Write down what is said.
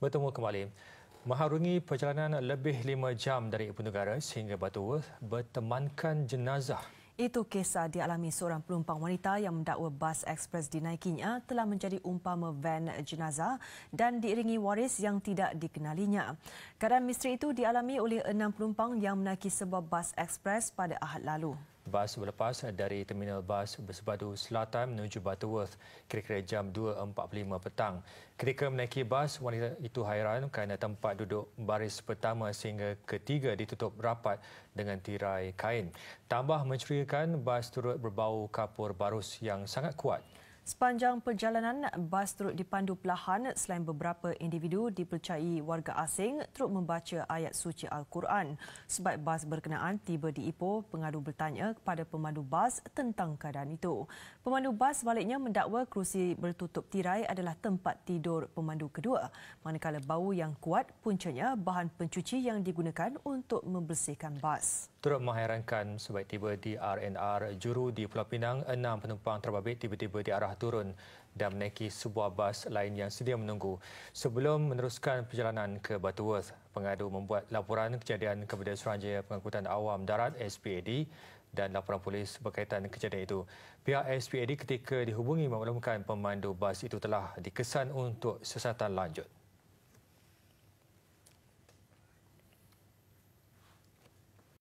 bertemu kembali. Maharungi perjalanan lebih lima jam dari Ibu Negara sehingga Batu Worth bertemankan jenazah. Itu kisah dialami seorang pelumpang wanita yang mendakwa bas ekspres dinaikinya telah menjadi umpama van jenazah dan diiringi waris yang tidak dikenalinya. Keadaan misteri itu dialami oleh enam pelumpang yang menaiki sebuah bas ekspres pada ahad lalu bas berlepas dari terminal bas Bersepadu Selatan menuju Butterworth kira-kira jam 2.45 petang. Ketika menaiki bas, wanita itu hairan kerana tempat duduk baris pertama sehingga ketiga ditutup rapat dengan tirai kain. Tambah mencurigakan, bas turut berbau kapur barus yang sangat kuat. Sepanjang perjalanan, bas turut dipandu pelahan selain beberapa individu dipercayai warga asing turut membaca ayat suci Al-Quran. Sebab bas berkenaan tiba di Ipoh, pengadu bertanya kepada pemandu bas tentang keadaan itu. Pemandu bas baliknya mendakwa kerusi bertutup tirai adalah tempat tidur pemandu kedua. Manakala bau yang kuat puncanya bahan pencuci yang digunakan untuk membersihkan bas. Turut mengherankan sebab tiba di RNR Juru di Pulau Pinang, enam penumpang terbabit tiba-tiba diarah arah turun dan menaiki sebuah bas lain yang sedia menunggu. Sebelum meneruskan perjalanan ke Batuworth. pengadu membuat laporan kejadian kepada Suruhanjaya Pengangkutan Awam Darat SPAD dan laporan polis berkaitan kejadian itu. Pihak SPAD ketika dihubungi maklumkan pemandu bas itu telah dikesan untuk sesatan lanjut.